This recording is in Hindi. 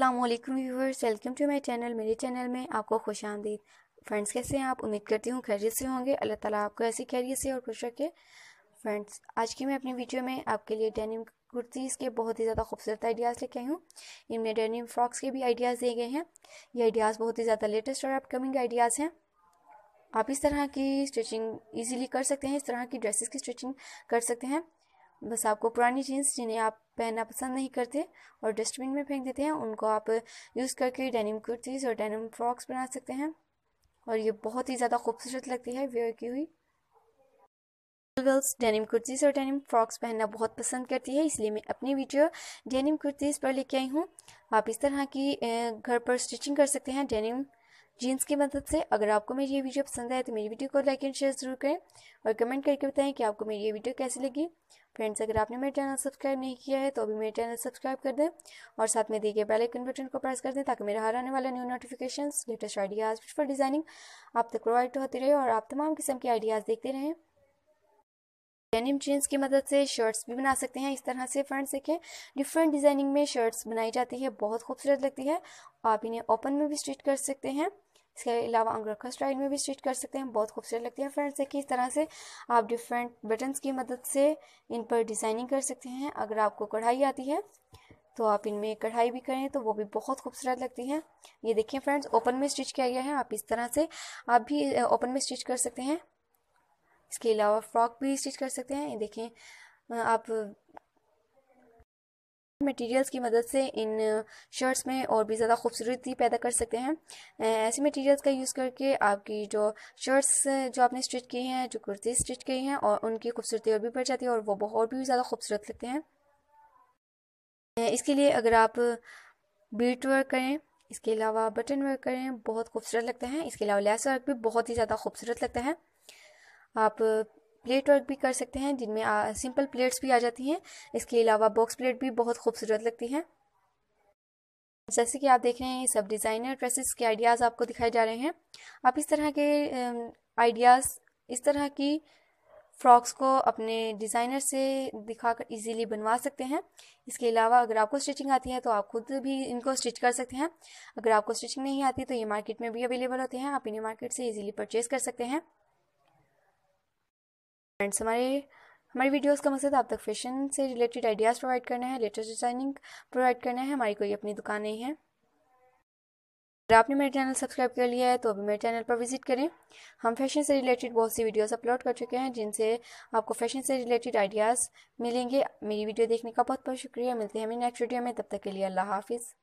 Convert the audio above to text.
अल्लाम viewers welcome to my channel मेरे चैनल में आपको खुश आमदीद फ्रेंड्स कैसे हैं आप उम्मीद करती हूँ खैरियत से होंगे अल्लाह ताला आपको ऐसी खैरियत से और खुश रखे फ्रेंड्स आज की मैं अपनी वीडियो में आपके लिए डेनिम कुर्तीज़ के बहुत ही ज़्यादा खूबसूरत आइडियाज़ लेके आई हूँ इनमें डेनिम फ्रॉक्स के भी आइडियाज़ दिए गए हैं ये आइडियाज़ बहुत ही ज़्यादा लेटेस्ट और अपकमिंग आइडियाज़ हैं आप इस तरह की स्टिचिंग ईजिली कर सकते हैं इस तरह की ड्रेसेस की स्टिचिंग कर सकते हैं बस आपको पुरानी जीन्स जिन्हें आप पहनना पसंद नहीं करते और डस्टबिन में फेंक देते हैं उनको आप यूज़ करके डेनिम कुर्तीज़ और डेनिम फ्रॉक्स बना सकते हैं और ये बहुत ही ज़्यादा खूबसूरत लगती है वेयर की हुई गर्ल्स डेनिम कुर्तीज़ और डेनिम फ्रॉक्स पहनना बहुत पसंद करती है इसलिए मैं अपनी वीडियो डेनिम कुर्तीज़ पर लेके आई हूँ आप इस तरह की घर पर स्टिचिंग कर सकते हैं डेनिम जीन्स की मदद से अगर आपको मेरी ये वीडियो पसंद आए तो मेरी वीडियो को लाइक एंड शेयर ज़रूर करें और कमेंट करके बताएं कि आपको मेरी ये वीडियो कैसी लगी फ्रेंड्स अगर आपने मेरे चैनल सब्सक्राइब नहीं किया है तो अभी मेरे चैनल सब्सक्राइब कर दें और साथ में दिए गए बेल आइकन बटन को प्रेस कर दें ताकि मेरा हर आने वाला new notification latest ideas for designing आप तक प्रोवाइड होती रहे और आप तमाम किस्म के आइडियाज़ देखते रहें डेनिम जीन्स की मदद से शर्ट्स भी बना सकते हैं इस तरह से फ्रेंड्स देखें डिफरेंट डिज़ाइनिंग में शर्ट्स बनाई जाती है बहुत खूबसूरत लगती है आप इन्हें ओपन में भी स्टिच कर सकते हैं इसके अलावा अंगरखा स्टाइल में भी स्टिच कर सकते हैं बहुत खूबसूरत लगती है फ्रेंड्स देखिए इस तरह से आप डिफरेंट बटन्स की मदद से इन पर डिज़ाइनिंग कर सकते हैं अगर आपको कढ़ाई आती है तो आप इनमें कढ़ाई भी करें तो वो भी बहुत खूबसूरत लगती है ये देखिए फ्रेंड्स ओपन में स्टिच किया गया है आप इस तरह से आप भी ओपन में स्टिच कर सकते हैं इसके अलावा फ्रॉक भी स्टिच कर सकते हैं ये देखें आप मटेरियल्स की मदद से इन शर्ट्स में और भी ज़्यादा खूबसूरती पैदा कर सकते हैं ऐसे मटेरियल्स का यूज़ करके आपकी जो शर्ट्स जो आपने स्टिच की हैं जो कुर्ती स्टिच की हैं और उनकी खूबसूरती और भी बढ़ जाती है और वो बहुत भी ज़्यादा खूबसूरत लगते हैं इसके लिए अगर आप बीट वर्क करें इसके अलावा बटन वर्क करें बहुत खूबसूरत लगते हैं इसके अलावा लेस वर्क भी बहुत ही ज़्यादा खूबसूरत लगता है आप प्लेट वर्क भी कर सकते हैं जिनमें सिंपल प्लेट्स भी आ जाती हैं इसके अलावा बॉक्स प्लेट भी बहुत खूबसूरत लगती हैं जैसे कि आप देख रहे हैं ये सब डिज़ाइनर ड्रेसेस के आइडियाज़ आपको दिखाए जा रहे हैं आप इस तरह के आइडियाज़ इस तरह की फ्रॉक्स को अपने डिज़ाइनर से दिखाकर इजीली बनवा सकते हैं इसके अलावा अगर आपको स्टिचिंग आती है तो आप खुद भी इनको स्टिच कर सकते हैं अगर आपको स्टिचिंग नहीं आती तो ये मार्केट में भी अवेलेबल होते हैं आप इन्हें मार्केट से इजीली परचेज कर सकते हैं फ्रेंड्स हमारे हमारी वीडियोस का मकसद आप तक फैशन से रिलेटेड आइडियाज़ प्रोवाइड करना है लेटेस्ट डिज़ाइनिंग प्रोवाइड करना है हमारी कोई अपनी दुकान नहीं है अगर आपने मेरे चैनल सब्सक्राइब कर लिया है तो अभी मेरे चैनल पर विजिट करें हम फैशन से रिलेटेड बहुत सी वीडियोस अपलोड कर चुके हैं जिनसे आपको फैशन से रिलेटेड आइडियाज़ मिलेंगे मेरी वीडियो देखने का बहुत बहुत शुक्रिया मिलते हैं मेरी नेक्स्ट वीडियो में तब तक के लिए अल्लाह हाफिज़